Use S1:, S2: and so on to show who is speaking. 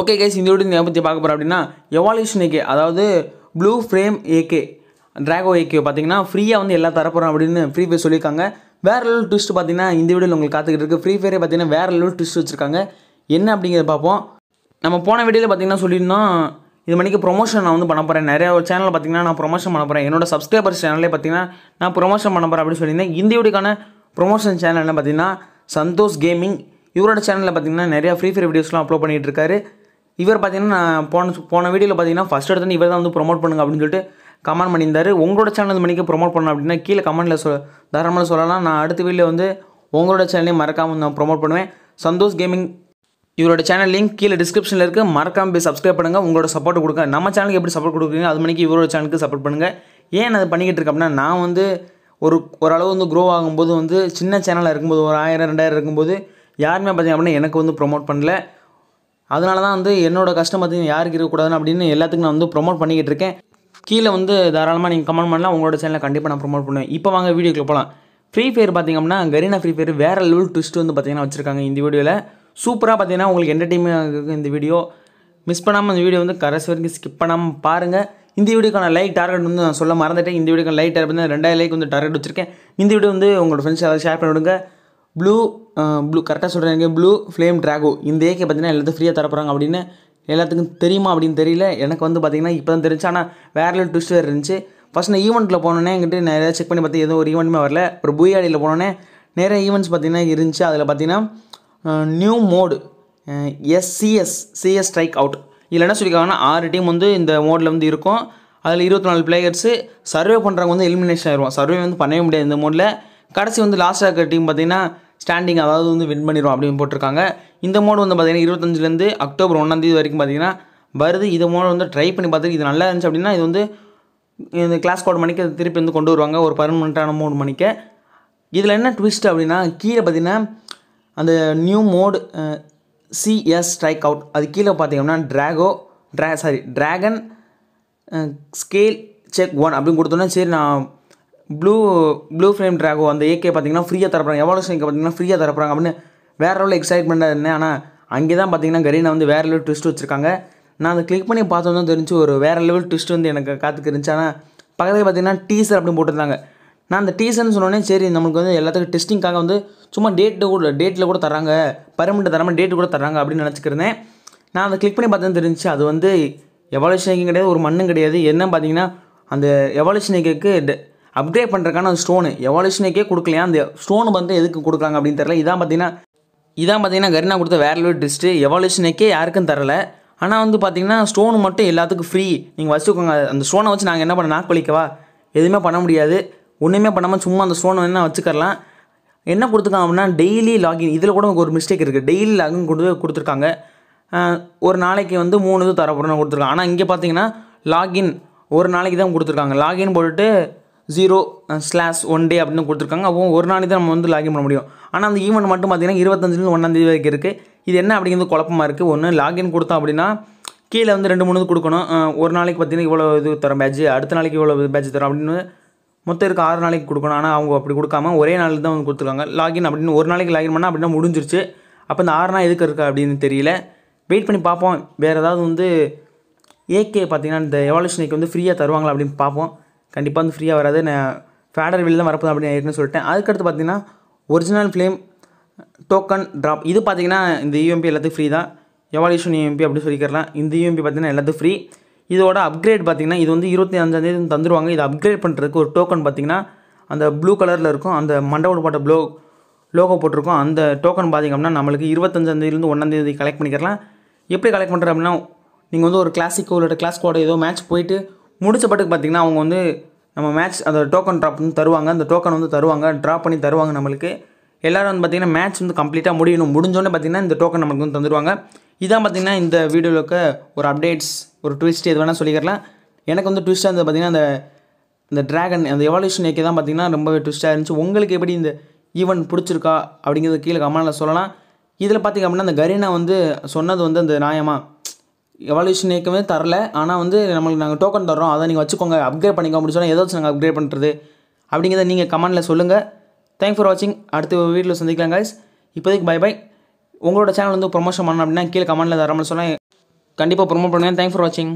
S1: okay guys இந்த video பற்றி பார்க்க போகிறோம் அப்படின்னா எவால்யூஷன் ஏகே அதாவது blue frame AK Draco AK பார்த்தீங்கன்னா ஃப்ரீயாக வந்து எல்லா தரப்புறோம் அப்படின்னு ஃப்ரீ ஃபயர் சொல்லியிருக்காங்க வேறு லெவல் ட்விஸ்ட் பார்த்தீங்கன்னா இந்த வீடியோவில் உங்களுக்கு காத்துக்கிட்டு இருக்குது ஃப்ரீ ஃபயரே பார்த்தீங்கன்னா வேறு லெவல் ட்விஸ்ட் வச்சுருக்காங்க என்ன அப்படிங்கிறத பார்ப்போம் நம்ம போன வீடியோவில் பார்த்தீங்கன்னா சொல்லியிருந்தோம் இது மணிக்கு ப்ரொமோஷன் நான் வந்து பண்ண போகிறேன் நிறைய ஒரு சேனலில் பார்த்தீங்கன்னா நான் ப்ரொமோஷன் பண்ண போகிறேன் என்னோட சப்ஸ்கிரைபர்ஸ் சேனலே பார்த்தீங்கன்னா நான் ப்ரொமோஷன் பண்ண போகிறேன் அப்படின்னு சொல்லியிருந்தேன் இந்த வீடியோக்கான ப்ரொமோஷன் சேனல் என்ன பார்த்தீங்கன்னா சந்தோஷ் கேமிங் இவரோட சேனலில் பார்த்தீங்கன்னா நிறையா ஃப்ரீ ஃபயர் வீடியோஸ்லாம் அப்லோட் பண்ணிகிட்டு இருக்காரு இவர் பார்த்தீங்கன்னா நான் போன போன வீடியோவில் பார்த்தீங்கன்னா ஃபஸ்ட் எடுத்து இவர் தான் வந்து ப்ரொமோட் பண்ணுங்க அப்படின்னு சொல்லிட்டு கமெண்ட் பண்ணியிருந்தாரு உங்களோட சேனல் மணிக்கு ப்ரொமோட் பண்ணணும் அப்படின்னா கீழே கமெண்ட்டில் சொல் தாராளமாக சொல்லலாம் நான் அடுத்த வீடியோ வந்து உங்களோட சேனலையும் மறக்காமல் நான் ப்ரொமோட் பண்ணுவேன் சந்தோஷ் கேமிங் இவரோட சேனல் லிங்க் கீழே டிஸ்கிரிப்ஷனில் இருக்குது மறக்காம போய் சப்ஸ்கிரைப் பண்ணுங்கள் உங்களோட சப்போர்ட் கொடுங்க நம்ம சேனலுக்கு எப்படி சப்போர்ட் கொடுக்குறீங்க அது மணிக்கு இவரோட சேனலுக்கு சப்போர்ட் பண்ணுங்கள் ஏன் அதை பண்ணிக்கிட்டு இருக்கேன் அப்படின்னா நான் வந்து ஒரு ஓரளவு வந்து க்ரோ ஆகும்போது வந்து சின்ன சேனலாக இருக்கும்போது ஒரு ஆயிரம் ரெண்டாயிரம் இருக்கும்போது யாருமே பார்த்தீங்க அப்படின்னா எனக்கு வந்து ப்ரொமோட் பண்ணல அதனால தான் வந்து என்னோடய கஷ்டம் பார்த்தீங்கன்னா யாருக்கு இருக்கக்கூடாதுன்னு அப்படின்னு எல்லாத்துக்கும் நான் வந்து ப்ரொமோட் பண்ணிக்கிட்டு இருக்கேன் கீழே வந்து தாராளமாக நீங்கள் கமெண்ட் பண்ணலாம் உங்களோட சேனலில் கண்டிப்பாக நான் ப்ரொமோட் பண்ணுவேன் இப்போ வாங்க வீடியோக்கு போகலாம் ஃப்ரீ ஃபயர் பார்த்திங்கன்னா கரீனா ஃப்ரீ ஃபயர் வேறு லெவல் ட்விஸ்ட் வந்து பார்த்திங்கன்னா வச்சுருக்காங்க இந்த வீடியோவில் சூப்பராக பார்த்தீங்கன்னா உங்களுக்கு என்டர்டெயின்மெண்ட் இருக்கும் இந்த வீடியோ மிஸ் பண்ணாமல் இந்த வீடியோ வந்து கடைசி வரைக்கும் ஸ்கிப் பண்ணாமல் பாருங்கள் இந்த வீடியோக்கான லைக் டார்கெட் வந்து நான் சொல்ல மறந்துட்டேன் இந்த வீடியோக்கான லைக் டார்கெட் வந்து ரெண்டாயிரம் லைக் வந்து டார்கெட் வச்சுருக்கேன் இந்த வீடியோ வந்து உங்களோட ஃப்ரெண்ட்ஸ் யாராவது ஷேர் பண்ணிவிடுங்க ப்ளூ ப்ளூ கரெக்டாக சொல்கிறேன் எனக்கு ப்ளூ ஃப்ளேம் ட்ராகோ இந்த ஏகே பார்த்தீங்கன்னா எல்லாத்தையும் ஃப்ரீயாக தரப்போகிறாங்க அப்படின்னு எல்லாத்துக்கும் தெரியுமா அப்படின்னு தெரியல எனக்கு வந்து பார்த்திங்கன்னா இப்போ தான் தெரிஞ்சு ஆனால் லெவல் ட்விஸ்ட் வேறு இருந்துச்சு ஃபஸ்ட் நான் ஈவெண்ட்டில் போனோன்னே எங்கிட்ட நிறையா செக் பண்ணி பார்த்து எதுவும் ஒரு ஈவெண்ட்டுமே வரல ஒரு பூயாடியில் போனோன்னே நிறைய ஈவெண்ட்ஸ் பார்த்திங்கன்னா இருந்துச்சு அதில் பார்த்திங்கன்னா new mode SCS CS strike out இதில் என்ன சொல்லியிருக்காங்கன்னா ஆறு டீம் வந்து இந்த மோடில் வந்து இருக்கும் அதில் இருபத்தி நாலு பிளேயர்ஸு சர்வே பண்ணுறவங்க வந்து எலிமினேஷன் ஆயிடுவோம் சர்வே வந்து பண்ணவே முடியாது இந்த மோடில் கடைசி வந்து லாஸ்ட்டாக இருக்கிற டீம் பார்த்திங்கன்னா ஸ்டாண்டிங் அதாவது வந்து வின் பண்ணிடுவோம் அப்படின்னு போட்டிருக்காங்க இந்த மோடு வந்து பார்த்திங்கன்னா இருபத்தஞ்சிலேருந்து அக்டோபர் ஒன்றாந்தேதி வரைக்கும் பார்த்திங்கன்னா வருது இதை மோடு வந்து ட்ரை பண்ணி பார்த்துட்டு இது நல்லா இருந்துச்சு அப்படின்னா இது வந்து இந்த கிளாஸ் கோட் மணிக்கு திருப்பி வந்து கொண்டு வருவாங்க ஒரு பர்மனண்ட்டான மோடு மணிக்கு இதில் என்ன ட்விஸ்ட் அப்படின்னா கீழே பார்த்திங்கன்னா அந்த new mode CS strike out அது கீழே பார்த்திங்கன்னா ட்ராகோ ட்ரா sorry dragon scale check one அப்படின்னு கொடுத்தோன்னா சரி நான் ப்ளூ ப்ளூ ஃப்ரேம் ட்ராகோ அந்த ஏகே பார்த்தீங்கன்னா ஃப்ரீயாக எவ்வளோ எவாலுஷனுக்கு பார்த்தீங்கன்னா ஃப்ரீயாக தரப்புறாங்க அப்படின்னு வேறு லெவலில் எக்ஸைட்மெண்ட்டாக இருந்தேன் ஆனால் அங்கே தான் பார்த்தீங்கன்னா கரீனா வந்து வேறு லெவல் ட்விஸ்ட் வச்சுருக்காங்க நான் அதை கிளிக் பண்ணி பார்த்தோம் தான் தெரிஞ்சு ஒரு வேறு லெவல் ட்விஸ்ட் வந்து எனக்கு காத்துக்கு இருந்துச்சு ஆனால் பக்கத்தில் பார்த்தீங்கன்னா டீசர் அப்படின்னு போட்டிருந்தாங்க நான் அந்த டீசர்னு சொன்னோன்னே சரி நம்மளுக்கு வந்து எல்லாத்துக்கும் டெஸ்டிங்காக வந்து சும்மா டேட்டு கூட டேட்டில் கூட தராங்க பர்மிட் தராமல் டேட்டு கூட தராங்க அப்படின்னு நினச்சிக்கிறேன் நான் அதை கிளிக் பண்ணி பார்த்தேன்னு தெரிஞ்சு அது வந்து எவாலுஷன் கிடையாது ஒரு மண்ணும் கிடையாது என்ன பார்த்தீங்கன்னா அந்த எவாலுஷன் அப்கிரேட் பண்ணுறதுக்கான ஸ்டோனு எவாலியூஷனுக்கே கொடுக்கலையா அந்த ஸ்டோன் வந்து எதுக்கு கொடுக்குறாங்க அப்படின்னு தெரில இதான் பார்த்தீங்கன்னா இதான் பார்த்தீங்கன்னா கரினா கொடுத்த வேற லெவல் ட்ரிஸ்ட்டு எவாலியூஷனுக்கே யாருக்கும் தரல ஆனால் வந்து பார்த்தீங்கன்னா ஸ்டோன் மட்டும் எல்லாத்துக்கும் ஃப்ரீ நீங்கள் வச்சுக்கோங்க அந்த ஸ்டோனை வச்சு நாங்கள் என்ன பண்ண நாக்களிக்கவா எதுவுமே பண்ண முடியாது ஒன்றுமே பண்ணாமல் சும்மா அந்த ஸ்டோனை வேணால் வச்சுக்கலாம் என்ன கொடுத்துருக்காங்க அப்படின்னா டெய்லி லாகின் இதில் கூட ஒரு மிஸ்டேக் இருக்குது டெய்லி லாகின் கொண்டு கொடுத்துருக்காங்க ஒரு நாளைக்கு வந்து மூணு இது தரப்படணும் கொடுத்துருக்காங்க ஆனால் இங்கே பார்த்தீங்கன்னா லாகின் ஒரு நாளைக்கு தான் கொடுத்துருக்காங்க லாகின் போட்டுட்டு ஜீரோ ஸ்லாஷ் ஒன் டே அப்படின்னு கொடுத்துருக்காங்க அப்போ ஒரு நாளைக்கு தான் நம்ம வந்து லாகின் பண்ண முடியும் ஆனால் அந்த ஈவெண்ட் மட்டும் பார்த்திங்கன்னா இருபத்தஞ்சிலிருந்து ஒன்றாந்தேதி வரைக்கும் இருக்குது இது என்ன அப்படிங்கிறது குழப்பமாக இருக்குது ஒன்று லாகின் கொடுத்தோம் அப்படின்னா கீழே வந்து ரெண்டு மூணு கொடுக்கணும் ஒரு நாளைக்கு பார்த்திங்கன்னா இவ்வளோ இது தரும் பேட்ச் அடுத்த நாளைக்கு இவ்வளோ பேட்ச் தரும் அப்படின்னு மொத்தம் இருக்க ஆறு நாளைக்கு கொடுக்கணும் ஆனால் அவங்க அப்படி கொடுக்காம ஒரே நாளில் தான் வந்து கொடுத்துருக்காங்க லாகின் அப்படின்னு ஒரு நாளைக்கு லாகின் பண்ணால் அப்படின்னா முடிஞ்சிருச்சு அப்போ இந்த ஆறு நாள் எதுக்கு இருக்கா அப்படின்னு தெரியல வெயிட் பண்ணி பார்ப்போம் வேறு ஏதாவது வந்து ஏகே பார்த்திங்கன்னா இந்த எவால்யூஷனுக்கு வந்து ஃப்ரீயாக தருவாங்களா அப்படின்னு பார்ப்போம் கண்டிப்பாக வந்து ஃப்ரீயாக வராது நான் ஃபேடர் வெளியில் தான் வரப்போது அப்படின்னு ஏற்கனவே சொல்லிட்டேன் அதுக்கடுத்து பார்த்தீங்கன்னா ஒரிஜினல் ஃப்ளேம் டோக்கன் ட்ராப் இது பார்த்தீங்கன்னா இந்த யூஎம்பி e எல்லாத்துக்கும் ஃப்ரீ தான் எவால்யூஷன் யூஎம்பி e அப்படின்னு சொல்லிக்கிறலாம் இந்த யூஎம்பி e பார்த்தீங்கன்னா எல்லாத்துக்கும் ஃப்ரீ இதோட அப்கிரேட் பார்த்தீங்கன்னா இது வந்து இருபத்தி அஞ்சாந்தேதி தந்துருவாங்க இதை அப்கிரேட் பண்ணுறதுக்கு ஒரு டோக்கன் பார்த்தீங்கன்னா அந்த ப்ளூ கலரில் இருக்கும் அந்த மண்டபம் போட்ட ப்ளோ லோகோ போட்டிருக்கோம் அந்த டோக்கன் பார்த்திங்க நம்மளுக்கு இருபத்தஞ்சாந்தேதிலேருந்து ஒன்றாந்தேதி கலெக்ட் பண்ணிக்கலாம் எப்படி கலெக்ட் பண்ணுறோம் அப்படின்னா நீங்கள் வந்து ஒரு கிளாஸிக்கோ இல்லை கிளாஸ் ஏதோ மேட்ச் போயிட்டு முடித்த பட்டுக்கு பார்த்திங்கன்னா அவங்க வந்து நம்ம மேட்ச் அந்த டோக்கன் ட்ராப் வந்து தருவாங்க அந்த டோக்கன் வந்து தருவாங்க ட்ராப் பண்ணி தருவாங்க நம்மளுக்கு எல்லோரும் வந்து பார்த்திங்கன்னா மேட்ச் வந்து கம்ப்ளீட்டாக முடியணும் முடிஞ்சோடனே பார்த்திங்கன்னா இந்த டோக்கன் நம்மளுக்கு வந்து தந்துடுவாங்க இதான் பார்த்திங்கன்னா இந்த வீடியோவுக்கு ஒரு அப்டேட்ஸ் ஒரு ட்விஸ்ட் எது வேணால் சொல்லிக்கலாம் எனக்கு வந்து ட்விஸ்ட்டாக இருந்தது பார்த்திங்கன்னா அந்த இந்த ட்ராகன் அந்த எவல்யூஷன் ஏக்கே தான் பார்த்திங்கன்னா ரொம்பவே ட்விஸ்ட்டாக இருந்துச்சு உங்களுக்கு எப்படி இந்த ஈவெண்ட் பிடிச்சிருக்கா அப்படிங்கிறது கீழே கமெண்டில் சொல்லலாம் இதில் பார்த்திங்க அப்படின்னா அந்த கரீனா வந்து சொன்னது வந்து அந்த நியாயமாக எவல்யூஷனுக்குமே தரல ஆனால் வந்து நம்மளுக்கு நாங்கள் டோக்கன் தரோம் அதை நீங்கள் வச்சுக்கோங்க அப்கிரேட் பண்ணிக்க முடிச்சோன்னா ஏதோ வச்சு நாங்கள் அப்கிரேட் பண்ணுறது அப்படிங்கிறத நீங்கள் கமெண்டில் சொல்லுங்கள் தேங்க்ஸ் ஃபார் வாட்சிங் அடுத்து வீட்டில் சந்திக்கலாம் காய்ஸ் இப்போதைக்கு பை பை உங்களோட சேனல் வந்து ப்ரொமோஷன் பண்ணணும் அப்படின்னா கீழே கமெண்ட்டில் தரமாதிரி சொன்னால் கண்டிப்பாக ப்ரொமோட் பண்ணுங்கள் தேங்க்ஸ் ஃபார் வாட்சிங்